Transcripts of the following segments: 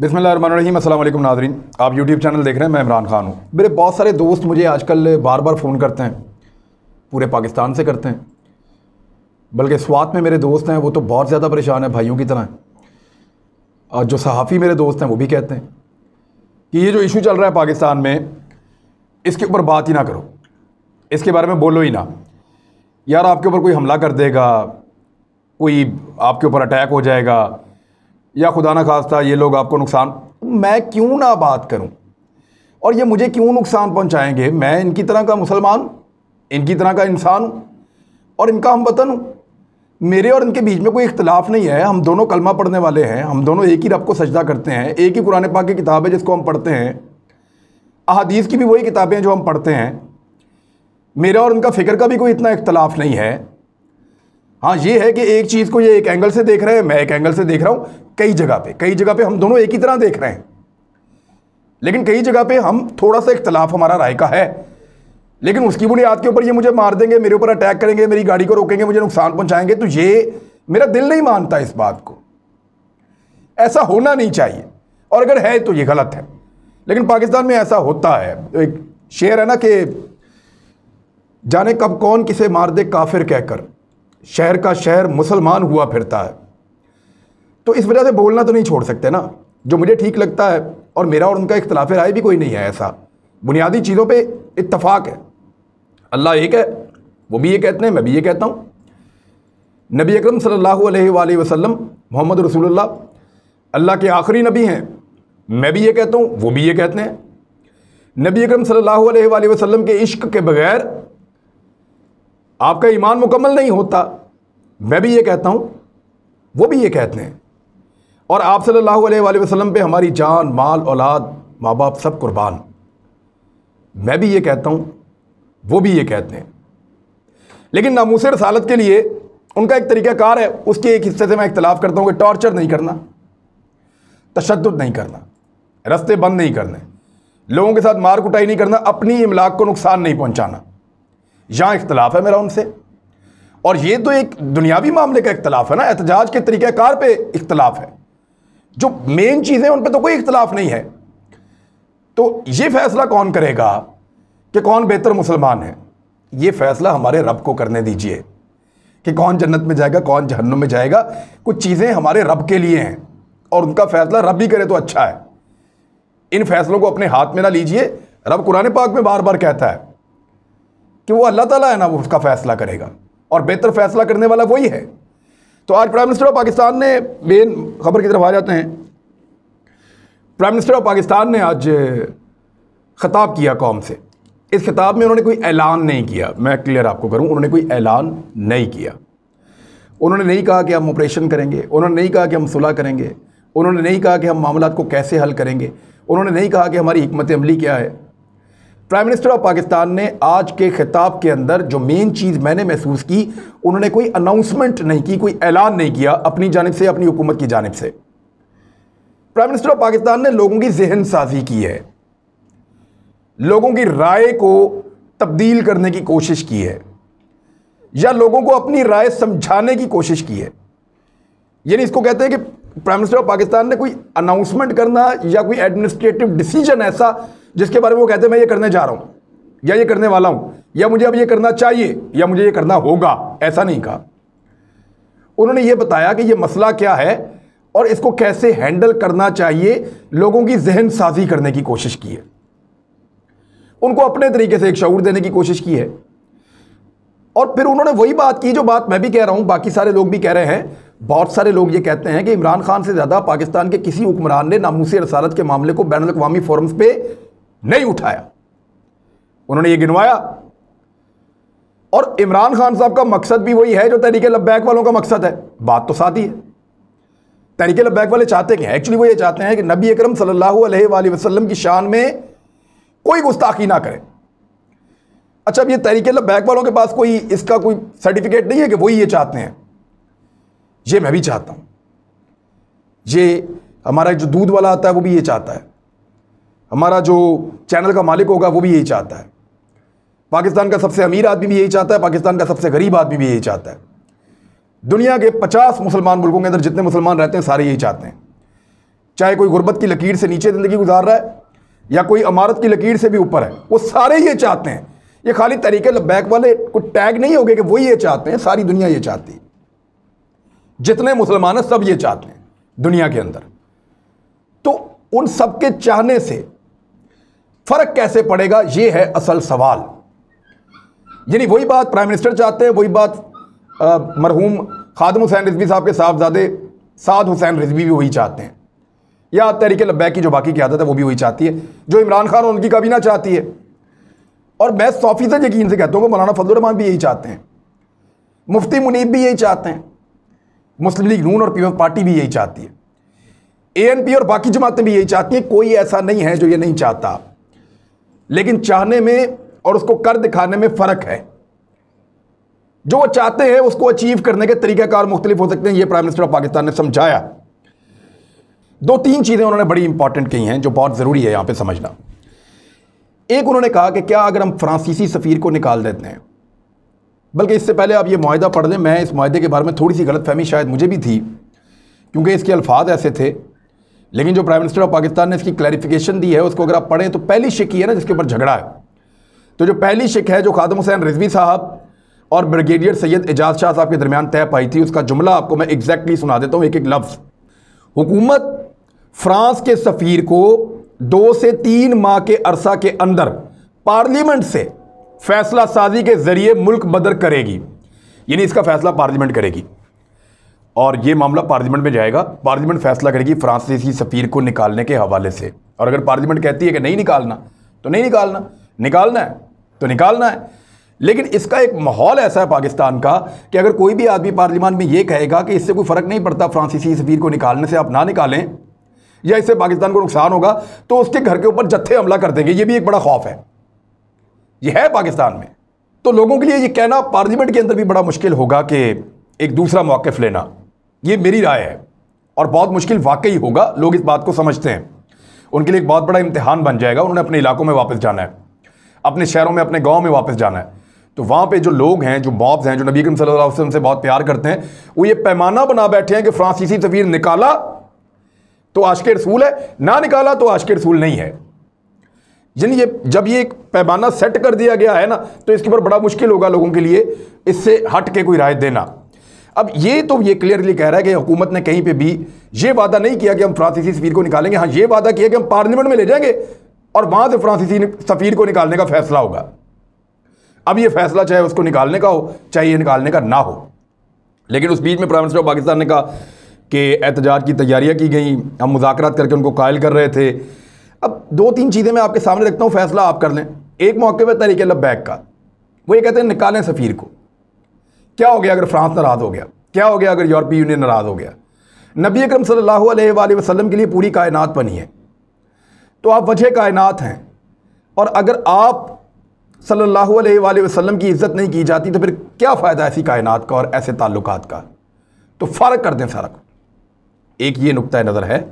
बिसमीम अल्लाम नाजरीन आप यूट्यूब चैनल देख रहे हैं मैं इमरान खान हूँ मेरे बहुत सारे दोस्त मुझे आजकल बार बार फ़ोन करते हैं पूरे पाकिस्तान से करते हैं बल्कि स्वात में मेरे दोस्त हैं वो तो बहुत ज़्यादा परेशान हैं भाइयों की तरह और जो सहाफ़ी मेरे दोस्त हैं वो भी कहते हैं कि ये जो इशू चल रहा है पाकिस्तान में इसके ऊपर बात ही ना करो इसके बारे में बोलो ही ना यार आपके ऊपर कोई हमला कर देगा कोई आपके ऊपर अटैक हो जाएगा या खुदा ना खास्ता ये लोग आपको नुकसान मैं क्यों ना बात करूं और ये मुझे क्यों नुकसान पहुंचाएंगे मैं इनकी तरह का मुसलमान इनकी तरह का इंसान हूँ और इनका हम वतन हूँ मेरे और इनके बीच में कोई इख्तलाफ नहीं है हम दोनों कलमा पढ़ने वाले हैं हम दोनों एक ही रब को सजदा करते हैं एक ही कुरान पाक की किताब है जिसको हम पढ़ते हैं अहादीस की भी वही किताबें हैं जो हम पढ़ते हैं मेरा और उनका फ़िक्र का भी कोई इतना इख्तलाफ नहीं है हाँ ये है कि एक चीज़ को ये एक एंगल से देख रहे हैं मैं एक एंगल से देख रहा हूँ कई जगह पे कई जगह पे हम दोनों एक ही तरह देख रहे हैं लेकिन कई जगह पे हम थोड़ा सा इख्तलाफ हमारा राय का है लेकिन उसकी बुनियाद के ऊपर ये मुझे मार देंगे मेरे ऊपर अटैक करेंगे मेरी गाड़ी को रोकेंगे मुझे नुकसान पहुंचाएंगे तो ये मेरा दिल नहीं मानता इस बात को ऐसा होना नहीं चाहिए और अगर है तो ये गलत है लेकिन पाकिस्तान में ऐसा होता है एक शेर है ना कि जाने कब कौन किसे मार दे काफिर कहकर शहर का शहर मुसलमान हुआ फिरता है तो इस वजह से बोलना तो नहीं छोड़ सकते ना जो मुझे ठीक लगता है और मेरा और उनका इख्तलाफ राय भी कोई नहीं है ऐसा बुनियादी चीज़ों पे इत्तफाक है अल्लाह एक है वो भी ये कहते हैं मैं भी ये कहता हूँ नबी अकरम सल्लल्लाहु अलैहि वसल्लम मोहम्मद रसूलुल्लाह अल्लाह के आखिरी नबी हैं मैं भी ये कहता हूँ वो भी ये कहते हैं नबी अक्रम सल्ला अलैहि के इश्क के बगैर आपका ईमान मुकम्मल नहीं होता मैं भी ये कहता हूँ वो भी ये कहते हैं और आप सल्लल्लाहु अलैहि वसल्लम पे हमारी जान माल औलाद माँ बाप सब कुर्बान मैं भी ये कहता हूँ वो भी ये कहते हैं लेकिन नामूस रसालत के लिए उनका एक तरीक़ाकार है उसके एक हिस्से से मैं इख्तलाफ करता हूँ कि टॉर्चर नहीं करना तशद नहीं करना रस्ते बंद नहीं करने लोगों के साथ मार कुटाई नहीं करना अपनी इमलाक को नुकसान नहीं पहुँचाना यहाँ इख्तलाफ है मेरा उनसे और ये तो एक दुनियावी मामले का इख्तलाफ है ना एहतजाज के तरीक़ाकार पर इख्तलाफ है जो मेन चीज़ें उन पर तो कोई इख्तलाफ नहीं है तो ये फैसला कौन करेगा कि कौन बेहतर मुसलमान है ये फैसला हमारे रब को करने दीजिए कि कौन जन्नत में जाएगा कौन जहन्नुम में जाएगा कुछ चीज़ें हमारे रब के लिए हैं और उनका फैसला रब ही करे तो अच्छा है इन फैसलों को अपने हाथ में ना लीजिए रब कुरान पाक में बार बार कहता है कि वो अल्लाह ताला है ना वो उसका फैसला करेगा और बेहतर फैसला करने वाला वही है तो आज प्राइम मिनिस्टर ऑफ पाकिस्तान ने मेन खबर की तरफ आ जाते हैं प्राइम मिनिस्टर ऑफ पाकिस्तान ने आज खताब किया कौम से इस खिताब में उन्होंने कोई ऐलान नहीं किया मैं क्लियर आपको करूं उन्होंने कोई ऐलान नहीं किया उन्होंने नहीं कहा कि हम ऑपरेशन करेंगे उन्होंने नहीं कहा कि हम सुलह करेंगे उन्होंने नहीं कहा कि हम मामला को कैसे हल करेंगे उन्होंने नहीं कहा कि हमारी हमत अमली क्या है प्राइम मिनिस्टर ऑफ पाकिस्तान ने आज के खिताब के अंदर जो मेन चीज़ मैंने महसूस की उन्होंने कोई अनाउंसमेंट नहीं की कोई ऐलान नहीं किया अपनी जानब से अपनी हुकूमत की जानब से प्राइम मिनिस्टर ऑफ पाकिस्तान ने लोगों की जहन साजी की है लोगों की राय को तब्दील करने की कोशिश की है या लोगों को अपनी राय समझाने की कोशिश की है यानी इसको कहते हैं कि प्राइम मिनिस्टर ऑफ पाकिस्तान ने कोई अनाउंसमेंट करना या कोई एडमिनिस्ट्रेटिव डिसीजन ऐसा जिसके बारे में वो कहते हैं मैं ये करने जा रहा हूँ या ये करने वाला हूँ या मुझे अब ये करना चाहिए या मुझे ये करना होगा ऐसा नहीं कहा उन्होंने ये बताया कि ये मसला क्या है और इसको कैसे हैंडल करना चाहिए लोगों की जहन साजी करने की कोशिश की है उनको अपने तरीके से एक शऊर देने की कोशिश की है और फिर उन्होंने वही बात की जो बात मैं भी कह रहा हूं बाकी सारे लोग भी कह रहे हैं बहुत सारे लोग ये कहते हैं कि इमरान खान से ज़्यादा पाकिस्तान के किसी हुक्मरान ने नामूसी रसालत के मामले को बैन अवी फोरम्स पे नहीं उठाया उन्होंने ये गिनवाया और इमरान खान साहब का मकसद भी वही है जो तहरीक लब्बैक वालों का मकसद है बात तो साथ ही है तहरीके लब्बैक वाले चाहते हैं एक्चुअली वो ये चाहते हैं कि नबी अक्रम सल्लल्लाहु वसलम की शान में कोई गुस्ताखी ना करे अच्छा अब ये तहरीक लब्बैक वालों के पास कोई इसका कोई सर्टिफिकेट नहीं है कि वही ये चाहते हैं ये मैं भी चाहता हूँ ये हमारा जो दूध वाला आता है वो भी ये चाहता है हमारा जो चैनल का मालिक होगा वो भी यही चाहता है पाकिस्तान का सबसे अमीर आदमी भी यही चाहता है पाकिस्तान का सबसे गरीब आदमी भी यही चाहता है दुनिया के 50 मुसलमान मुल्कों के अंदर जितने मुसलमान रहते हैं सारे यही चाहते हैं चाहे कोई गुर्बत की लकीर से नीचे ज़िंदगी गुजार रहा है या कोई अमारत की लकीर से भी ऊपर है वो सारे ये चाहते हैं ये खाली तरीके बैक वाले को टैग नहीं हो गए कि वही ये चाहते हैं सारी दुनिया ये चाहती है जितने मुसलमान हैं सब ये चाहते हैं दुनिया के अंदर तो उन सब के चाहने से फर्क कैसे पड़ेगा ये है असल सवाल यानी वही बात प्राइम मिनिस्टर चाहते हैं वही बात मरहूम खादम हुसैन रिजवी साहब के साहबजादे साद हुसैन रिजवी भी वही चाहते हैं या तहरीक लब्बैक की जो बाकी की आदत है वो भी वही चाहती है जो इमरान खान और उनकी काबीना चाहती है और मैं सौ फीसद यकीन से कहता हूँ कि मौलाना फजलरहमान रहमान भी यही चाहते हैं मुफ्ती मुनीब भी यही चाहते हैं मुस्लिम लीग नून और पीपल्स पार्टी भी यही चाहती है एएनपी और बाकी जमातें भी यही चाहती हैं कोई ऐसा नहीं है जो ये नहीं चाहता लेकिन चाहने में और उसको कर दिखाने में फ़र्क है जो वो चाहते हैं उसको अचीव करने के तरीक़ाकार मुख्तलिफ हो सकते हैं ये प्राइम मिनिस्टर ऑफ पाकिस्तान ने समझाया दो तीन चीज़ें उन्होंने बड़ी इंपॉर्टेंट की हैं जो बहुत ज़रूरी है यहाँ पर समझना एक उन्होंने कहा कि क्या अगर हम फ्रांसीसी सफ़ीर को निकाल देते हैं बल्कि इससे पहले आप ये माहा पढ़ लें मैं इस माहे के बारे में थोड़ी सी गलत फहमी शायद मुझे भी थी क्योंकि इसके अल्फाज ऐसे थे लेकिन जो प्राइम मिनिस्टर ऑफ पाकिस्तान ने इसकी क्लैरिफिकेशन दी है उसको अगर आप पढ़ें तो पहली शिक ही है ना जिसके ऊपर झगड़ा है तो जो पहली शिक है जो खादम हुसैन रिजवी साहब और ब्रिगेडियर सैयद एजाज शाह साहब के दरमियान तय पाई थी उसका जुमला आपको मैं एग्जैक्टली सुना देता हूँ एक एक लफ्ज़ हुकूमत फ्रांस के सफ़ीर को दो से तीन माह के अरसा के अंदर पार्लियामेंट से फैसला साजी के जरिए मुल्क बदर करेगी यानी इसका फैसला पार्लियामेंट करेगी और ये मामला पार्लियामेंट में जाएगा पार्लियामेंट फैसला करेगी फ्रांसीसी सफ़ीर को निकालने के हवाले से और अगर पार्लियामेंट कहती है कि नहीं निकालना तो नहीं निकालना निकालना है तो निकालना है लेकिन इसका एक माहौल ऐसा है पाकिस्तान का कि अगर कोई भी आदमी पार्लियामान में ये कहेगा कि इससे कोई फ़र्क नहीं पड़ता फ्रांसीसी सफ़ीर को निकालने से आप ना निकालें या इससे पाकिस्तान को नुकसान होगा तो उसके घर के ऊपर जत्थे हमला कर देंगे ये भी एक बड़ा खौफ है ये है पाकिस्तान में तो लोगों के लिए ये कहना पार्लियामेंट के अंदर भी बड़ा मुश्किल होगा कि एक दूसरा मौक़ लेना ये मेरी राय है और बहुत मुश्किल वाकई होगा लोग इस बात को समझते हैं उनके लिए एक बहुत बड़ा इम्तहान बन जाएगा उन्होंने अपने इलाकों में वापस जाना है अपने शहरों में अपने गाँव में वापस जाना है तो वहाँ पर जो लोग हैं जो मॉब्स हैं जो नबी करीम सल वसम से बहुत प्यार करते हैं वो ये पैमाना बना बैठे हैं कि फ्रांसीसी तस्वीर निकाला तो आश के रसूल है ना निकाला तो आश के रसूल नहीं है यानी ये जब ये एक पैमाना सेट कर दिया गया है ना तो इसके ऊपर बड़ा मुश्किल होगा लोगों के लिए इससे हट के कोई राय देना अब ये तो ये क्लियरली कह रहा है कि हुकूमत ने कहीं पे भी ये वादा नहीं किया कि हम फ्रांसीसी सफ़ीर को निकालेंगे हाँ ये वादा किया कि हम पार्लियामेंट में ले जाएंगे और वहां से फ्रांसीसी सफ़ीर को निकालने का फैसला होगा अब ये फैसला चाहे उसको निकालने का हो चाहे ये निकालने का ना हो लेकिन उस बीच में प्राइम मिनिस्टर ऑफ पाकिस्तान ने कहा कि एहतजाज की तैयारियाँ की गई हम मुजाकर करके उनको कायल कर रहे थे अब दो तीन चीज़ें मैं आपके सामने रखता हूँ फैसला आप कर लें एक मौके पर तरीके लबैक का वो ये कहते हैं निकालें सफ़ीर को क्या हो गया अगर फ्रांस नाराज़ हो गया क्या हो गया अगर यूरोपीय यूनियन नाराज़ हो गया नबी अक्रम सल्ला वसलम के लिए पूरी कायनात बनी है तो आप वजह कायनात हैं और अगर आप सल्ला वसलम की इज़्ज़त नहीं की जाती तो फिर क्या फ़ायदा ऐसी कायनात का और ऐसे ताल्लुक का तो फ़र्क कर दें सारा एक ये नुक़ नज़र है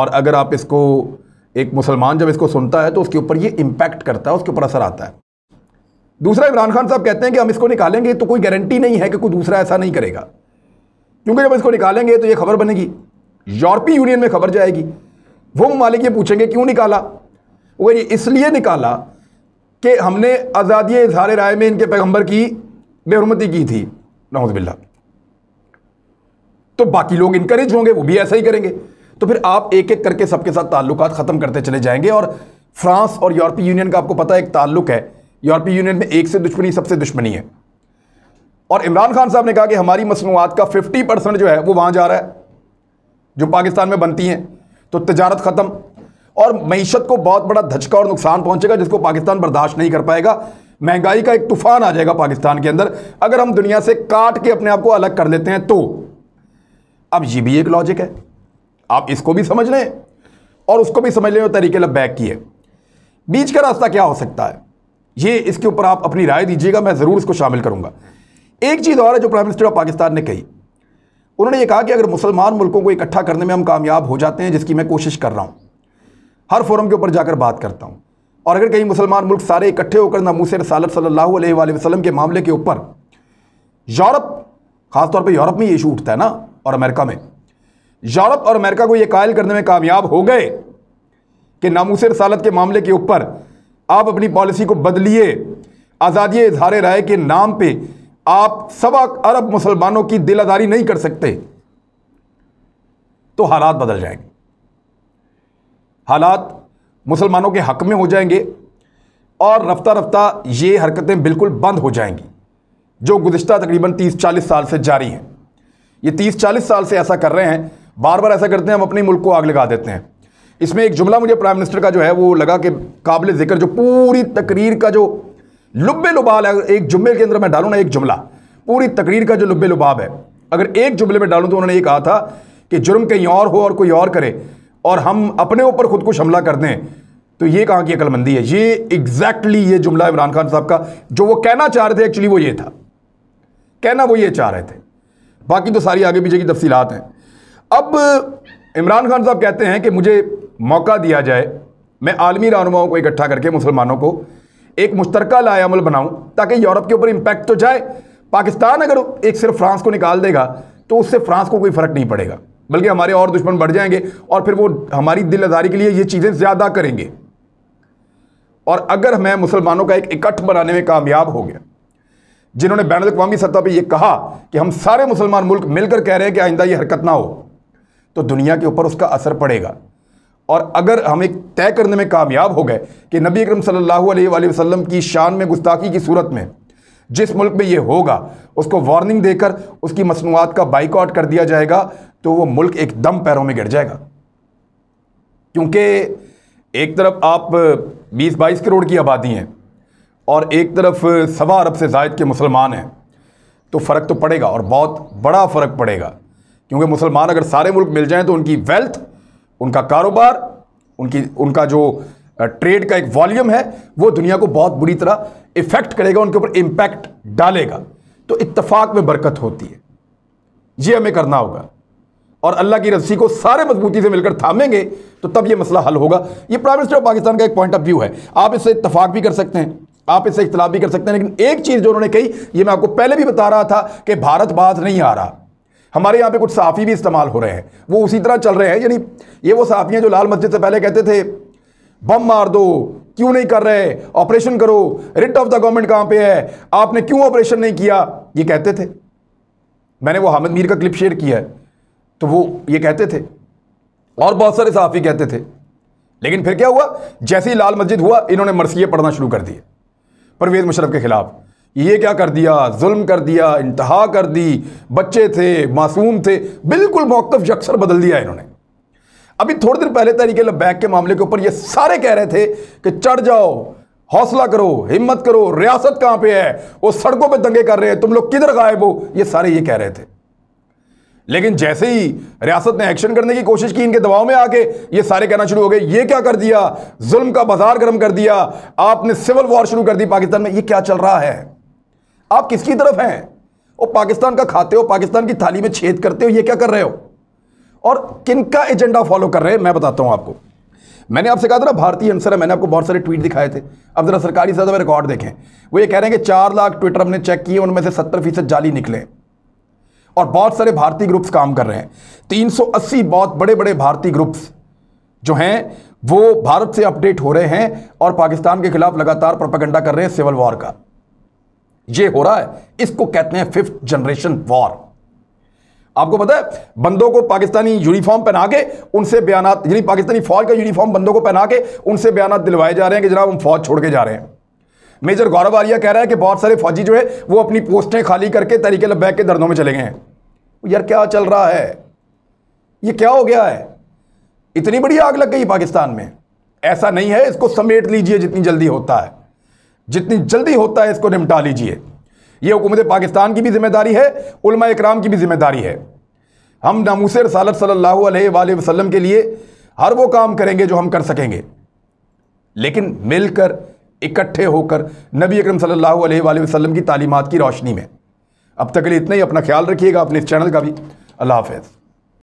और अगर आप इसको एक मुसलमान जब इसको सुनता है तो उसके ऊपर ये इम्पैक्ट करता है उसके ऊपर असर आता है दूसरा इमरान खान साहब कहते हैं कि हम इसको निकालेंगे तो कोई गारंटी नहीं है कि कोई दूसरा ऐसा नहीं करेगा क्योंकि जब इसको निकालेंगे तो ये खबर बनेगी यूरोपीय यूनियन में खबर जाएगी वो ममालिक पूछेंगे क्यों निकाला वो ये इसलिए निकाला कि हमने आज़ादी इजहार राय में इनके पैगम्बर की बेहरमती की थी नौजबिल्ला तो बाकी लोग इनक्रेज होंगे वो भी ऐसा ही करेंगे तो फिर आप एक एक करके सबके साथ ताल्लुक ख़त्म करते चले जाएंगे और फ्रांस और यूरोपीय यूनियन का आपको पता है एक ताल्लुक है यूरोपीय यूनियन में एक से दुश्मनी सबसे दुश्मनी है और इमरान खान साहब ने कहा कि हमारी मसनूआत का 50 परसेंट जो है वो वहाँ जा रहा है जो पाकिस्तान में बनती हैं तो तजारत ख़त्म और मीशत को बहुत बड़ा धचका और नुकसान पहुंचेगा जिसको पाकिस्तान बर्दाश्त नहीं कर पाएगा महंगाई का एक तूफान आ जाएगा पाकिस्तान के अंदर अगर हम दुनिया से काट के अपने आप को अलग कर लेते हैं तो अब ये भी एक लॉजिक है आप इसको भी समझ लें और उसको भी समझ लें और तरीके लब बैक किए बीच का रास्ता क्या हो सकता है ये इसके ऊपर आप अपनी राय दीजिएगा मैं ज़रूर इसको शामिल करूँगा एक चीज़ और है जो प्राइम मिनिस्टर ऑफ पाकिस्तान ने कही उन्होंने ये कहा कि अगर मुसलमान मुल्कों को इकट्ठा करने में हम कामयाब हो जाते हैं जिसकी मैं कोशिश कर रहा हूँ हर फोरम के ऊपर जाकर बात करता हूँ और अगर कहीं मुसलमान मुल्क सारे इकट्ठे होकर नमूस रसालत सल्लल्लाहु अलैहि वसल्लम के मामले के ऊपर यूरोप खासतौर पर यूरोप में ये इशू उठता है ना और अमेरिका में यूरोप और अमेरिका को यह कायल करने में कामयाब हो गए कि नामूस रसालत के मामले के ऊपर आप अपनी पॉलिसी को बदलिए आज़ादी इजहार राय के नाम पर आप सवा अरब मुसलमानों की दिलादारी नहीं कर सकते तो हालात बदल जाएंगे हालात मुसलमानों के हक में हो जाएंगे और रफ्ता रफ्ता ये हरकतें बिल्कुल बंद हो जाएंगी जो गुज्तर तकरीबन 30-40 साल से जारी हैं ये 30-40 साल से ऐसा कर रहे हैं बार बार ऐसा करते हैं हम अपने मुल्क को आग लगा देते हैं इसमें एक जुमला मुझे प्राइम मिनिस्टर का जो है वो लगा कि काबिल जिक्र जो पूरी तकरीर का जो लुबे लुबाल है एक जुमे के अंदर मैं डालूँ ना एक जुमला पूरी तकरीर का जो लुबे लुबाब है अगर एक जुमले में डालूँ तो उन्होंने ये कहा था कि जुर्म कहीं और हो और कोई और करे और हम अपने ऊपर खुद को हमला कर दें तो ये कहाँ की अकलमंदी है ये एग्जैक्टली ये जुमला इमरान खान साहब का जो वो कहना चाह रहे थे एक्चुअली वो ये था कहना वो ये चाह रहे थे बाकी तो सारी आगे पीछे की तफसीलात हैं अब इमरान खान साहब कहते हैं कि मुझे मौका दिया जाए मैं आलमी रहनुमाओं को इकट्ठा करके मुसलमानों को एक मुश्तरक लायामल बनाऊं ताकि यूरोप के ऊपर इम्पैक्ट तो जाए पाकिस्तान अगर एक सिर्फ फ्रांस को निकाल देगा तो उससे फ्रांस को कोई फ़र्क नहीं पड़ेगा बल्कि हमारे और दुश्मन बढ़ जाएंगे और फिर वो हमारी दिल के लिए ये चीज़ें ज़्यादा करेंगे और अगर मैं मुसलमानों का एक इकट्ठ बनाने में कामयाब हो गया जिन्होंने बैन अवी सतह पर यह कहा कि हम सारे मुसलमान मुल्क मिलकर कह रहे हैं कि आइंदा ये हरकत ना हो तो दुनिया के ऊपर उसका असर पड़ेगा और अगर हम एक तय करने में कामयाब हो गए कि नबी अकरम सल्लल्लाहु अलैहि वसल्लम की शान में गुस्ताखी की सूरत में जिस मुल्क में ये होगा उसको वार्निंग देकर उसकी मसनूआत का बाइकआउट कर दिया जाएगा तो वो मुल्क एकदम पैरों में गिर जाएगा क्योंकि एक तरफ आप 20-22 करोड़ की आबादी हैं और एक तरफ सवा अरब से जायद के मुसलमान हैं तो फ़र्क तो पड़ेगा और बहुत बड़ा फ़र्क पड़ेगा क्योंकि मुसलमान अगर सारे मुल्क मिल जाएं तो उनकी वेल्थ उनका कारोबार उनकी उनका जो ट्रेड का एक वॉल्यूम है वो दुनिया को बहुत बुरी तरह इफ़ेक्ट करेगा उनके ऊपर इम्पैक्ट डालेगा तो इतफाक़ में बरकत होती है ये हमें करना होगा और अल्लाह की रस्सी को सारे मजबूती से मिलकर थामेंगे तो तब ये मसला हल होगा ये प्राइम मिनिस्टर ऑफ पाकिस्तान का एक पॉइंट ऑफ व्यू है आप इससे इतफाक भी कर सकते हैं आप इससे इख्तलाफ भी कर सकते हैं लेकिन एक चीज़ जो उन्होंने कही ये मैं आपको पहले भी बता रहा था कि भारत बाज़ नहीं आ रहा हमारे यहाँ पे कुछ साफ़ी भी इस्तेमाल हो रहे हैं वो उसी तरह चल रहे हैं यानी ये वो साफ़ियाँ जो लाल मस्जिद से पहले कहते थे बम मार दो क्यों नहीं कर रहे ऑपरेशन करो रिट ऑफ द गवर्नमेंट कहाँ पे है आपने क्यों ऑपरेशन नहीं किया ये कहते थे मैंने वो हामिद मीर का क्लिप शेयर किया है तो वो ये कहते थे और बहुत सारे सहाफ़ी कहते थे लेकिन फिर क्या हुआ जैसे ही लाल मस्जिद हुआ इन्होंने मरसिए पढ़ना शुरू कर दिए परवेज़ मुशरफ के खिलाफ ये क्या कर दिया जुल्म कर दिया इंतहा कर दी बच्चे थे मासूम थे बिल्कुल मौकफ यकसर बदल दिया इन्होंने अभी थोड़ी देर पहले तरीके लबैक के मामले के ऊपर ये सारे कह रहे थे कि चढ़ जाओ हौसला करो हिम्मत करो रियासत कहां पे है वो सड़कों पे दंगे कर रहे हैं तुम लोग किधर गायब हो ये सारे ये कह रहे थे लेकिन जैसे ही रियासत ने एक्शन करने की कोशिश की इनके दबाव में आके ये सारे कहना शुरू हो गए ये क्या कर दिया जुल्म का बाजार गर्म कर दिया आपने सिविल वॉर शुरू कर दी पाकिस्तान में ये क्या चल रहा है आप किसकी तरफ हैं और पाकिस्तान का खाते हो पाकिस्तान की थाली में छेद करते हो ये क्या कर रहे हो और किन का एजेंडा फॉलो कर रहे हैं मैं बताता हूं आपको मैंने आपसे कहा था ना भारतीय आंसर है मैंने आपको बहुत सारे ट्वीट दिखाए थे अब जरा सरकारी सतह रिकॉर्ड देखें वो ये कह रहे हैं कि चार लाख ट्विटर हमने चेक किए उनमें से सत्तर फीसद जाली निकले और बहुत सारे भारतीय ग्रुप्स काम कर रहे हैं तीन बहुत बड़े बड़े भारतीय ग्रुप्स जो हैं वो भारत से अपडेट हो रहे हैं और पाकिस्तान के खिलाफ लगातार प्रोपेगेंडा कर रहे हैं सिविल वॉर का ये हो रहा है इसको कहते हैं फिफ्थ जनरेशन वॉर आपको पता है बंदों को पाकिस्तानी यूनिफॉर्म पहना के उनसे बयान यानी पाकिस्तानी फौज का यूनिफॉर्म बंदों को पहना के उनसे बयान दिलवाए जा रहे हैं कि जनाब हम फौज छोड़ के जा रहे हैं मेजर गौरव आर्या कह रहा है कि बहुत सारे फौजी जो है वो अपनी पोस्टें खाली करके तरीके लब्बैक के दर्दों में चले गए हैं यार क्या चल रहा है ये क्या हो गया है इतनी बड़ी आग लग गई पाकिस्तान में ऐसा नहीं है इसको समेट लीजिए जितनी जल्दी होता है जितनी जल्दी होता है इसको निपटा लीजिए यह हुकूमत पाकिस्तान की भी जिम्मेदारी है उलमा इकराम की भी जिम्मेदारी है हम नामूस रसालत सल्ला वसलम के लिए हर वो काम करेंगे जो हम कर सकेंगे लेकिन मिलकर इकट्ठे होकर नबी अकरम सल्लल्लाहु अलैहि वसल्लम की तालीमत की रोशनी में अब तक के लिए इतना ही अपना ख्याल रखिएगा अपने इस चैनल का भी अल्लाह हाफ़